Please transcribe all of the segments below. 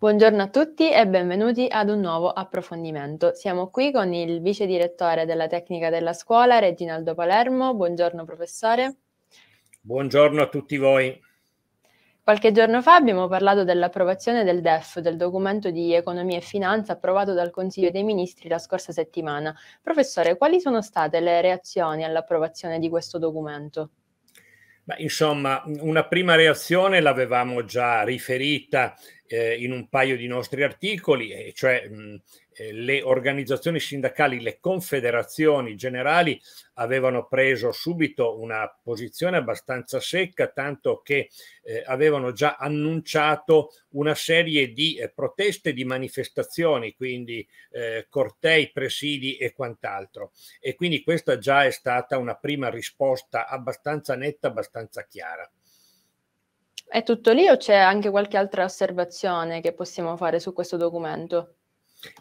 Buongiorno a tutti e benvenuti ad un nuovo approfondimento. Siamo qui con il vice direttore della tecnica della scuola, Reginaldo Palermo. Buongiorno professore. Buongiorno a tutti voi. Qualche giorno fa abbiamo parlato dell'approvazione del DEF, del documento di economia e finanza approvato dal Consiglio dei Ministri la scorsa settimana. Professore, quali sono state le reazioni all'approvazione di questo documento? Beh, insomma, una prima reazione l'avevamo già riferita eh, in un paio di nostri articoli, e cioè mh, eh, le organizzazioni sindacali, le confederazioni generali avevano preso subito una posizione abbastanza secca, tanto che eh, avevano già annunciato una serie di eh, proteste, di manifestazioni, quindi cortei, presidi e quant'altro. E quindi questa già è stata una prima risposta abbastanza netta, abbastanza chiara. È tutto lì o c'è anche qualche altra osservazione che possiamo fare su questo documento?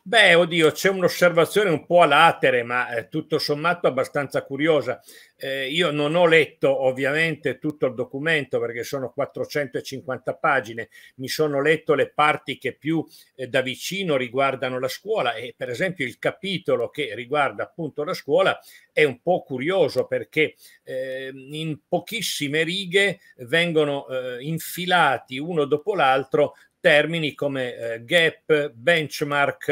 Beh, oddio, c'è un'osservazione un po' latere, ma eh, tutto sommato abbastanza curiosa. Eh, io non ho letto ovviamente tutto il documento perché sono 450 pagine, mi sono letto le parti che più eh, da vicino riguardano la scuola e per esempio il capitolo che riguarda appunto la scuola è un po' curioso perché ehm, in pochissime righe vengono eh, infilati uno dopo l'altro termini come eh, gap, benchmark,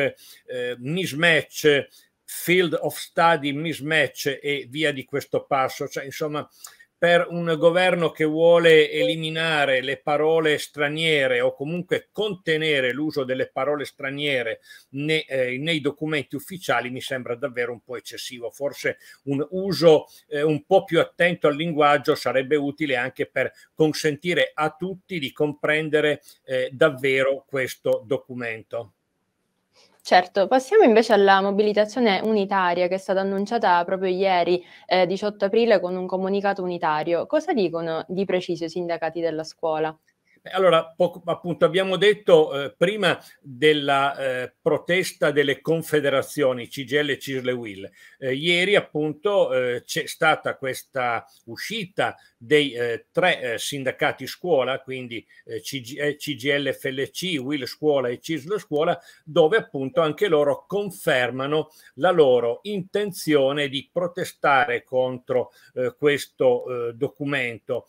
eh, mismatch, field of study mismatch e via di questo passo, cioè insomma per un governo che vuole eliminare le parole straniere o comunque contenere l'uso delle parole straniere nei, eh, nei documenti ufficiali mi sembra davvero un po' eccessivo. Forse un uso eh, un po' più attento al linguaggio sarebbe utile anche per consentire a tutti di comprendere eh, davvero questo documento. Certo, passiamo invece alla mobilitazione unitaria che è stata annunciata proprio ieri, eh, 18 aprile, con un comunicato unitario. Cosa dicono di preciso i sindacati della scuola? Eh, allora, poco, appunto, abbiamo detto eh, prima della eh, protesta delle confederazioni CGL e Cisle Will. Eh, ieri, appunto, eh, c'è stata questa uscita dei eh, tre sindacati scuola, quindi CG, CGL FLC, Will Scuola e Cisle Scuola, dove appunto anche loro confermano la loro intenzione di protestare contro questo documento.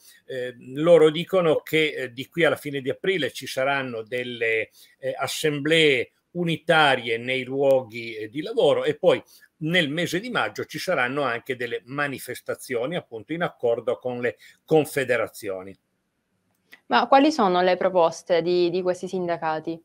loro dicono che di qui a alla fine di aprile ci saranno delle eh, assemblee unitarie nei luoghi eh, di lavoro e poi nel mese di maggio ci saranno anche delle manifestazioni appunto in accordo con le confederazioni. Ma quali sono le proposte di, di questi sindacati?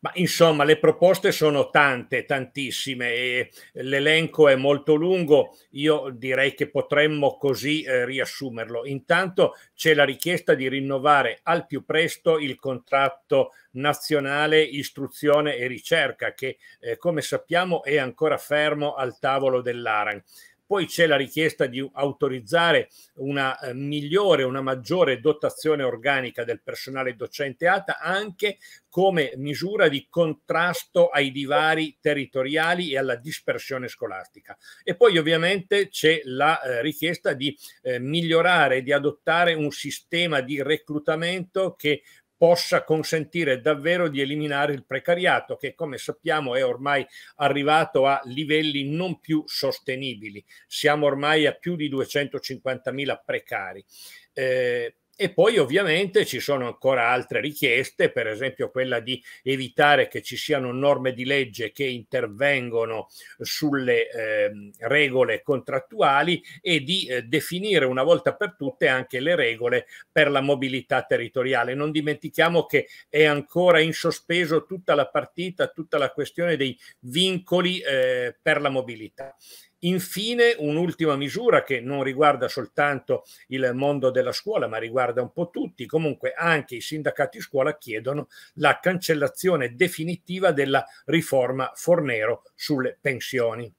Ma insomma, le proposte sono tante, tantissime e l'elenco è molto lungo. Io direi che potremmo così eh, riassumerlo. Intanto c'è la richiesta di rinnovare al più presto il contratto nazionale istruzione e ricerca che eh, come sappiamo è ancora fermo al tavolo dell'Aran. Poi c'è la richiesta di autorizzare una eh, migliore, una maggiore dotazione organica del personale docente ATA anche come misura di contrasto ai divari territoriali e alla dispersione scolastica. E poi ovviamente c'è la eh, richiesta di eh, migliorare, di adottare un sistema di reclutamento che possa consentire davvero di eliminare il precariato che come sappiamo è ormai arrivato a livelli non più sostenibili. Siamo ormai a più di 250.000 precari. Eh, e poi ovviamente ci sono ancora altre richieste, per esempio quella di evitare che ci siano norme di legge che intervengono sulle eh, regole contrattuali e di eh, definire una volta per tutte anche le regole per la mobilità territoriale. Non dimentichiamo che è ancora in sospeso tutta la partita, tutta la questione dei vincoli eh, per la mobilità Infine, un'ultima misura che non riguarda soltanto il mondo della scuola, ma riguarda un po' tutti. Comunque, anche i sindacati scuola chiedono la cancellazione definitiva della riforma Fornero sulle pensioni.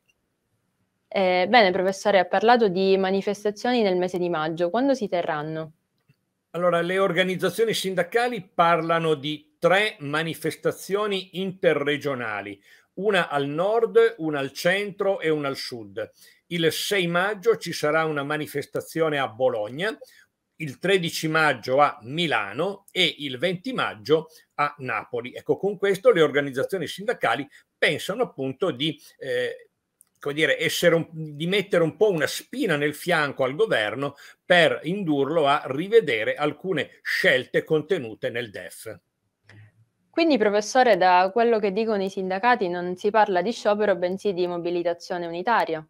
Eh, bene, professore, ha parlato di manifestazioni nel mese di maggio. Quando si terranno? Allora, le organizzazioni sindacali parlano di tre manifestazioni interregionali, una al nord, una al centro e una al sud. Il 6 maggio ci sarà una manifestazione a Bologna, il 13 maggio a Milano e il 20 maggio a Napoli. Ecco, con questo le organizzazioni sindacali pensano appunto di, eh, come dire, un, di mettere un po' una spina nel fianco al governo per indurlo a rivedere alcune scelte contenute nel DEF. Quindi, professore, da quello che dicono i sindacati non si parla di sciopero, bensì di mobilitazione unitaria.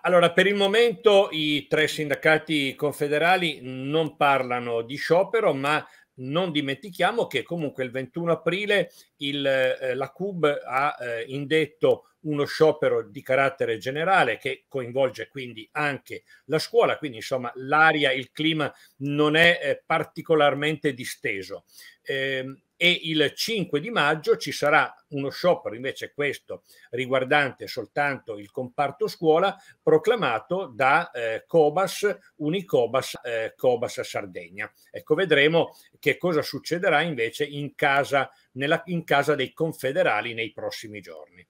Allora, per il momento i tre sindacati confederali non parlano di sciopero, ma non dimentichiamo che comunque il 21 aprile il, eh, la CUB ha eh, indetto uno sciopero di carattere generale che coinvolge quindi anche la scuola, quindi insomma l'aria, il clima non è eh, particolarmente disteso. Eh, e il 5 di maggio ci sarà uno sciopero, invece questo riguardante soltanto il comparto scuola, proclamato da eh, Cobas, Unicobas, eh, Cobas Sardegna. Ecco, vedremo che cosa succederà invece in casa, nella, in casa dei confederali nei prossimi giorni.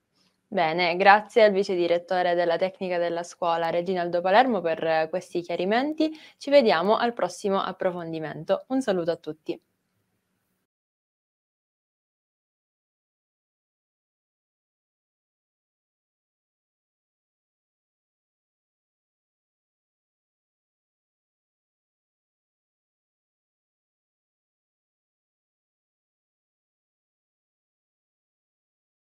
Bene, grazie al vice direttore della tecnica della scuola Reginaldo Palermo per eh, questi chiarimenti. Ci vediamo al prossimo approfondimento. Un saluto a tutti.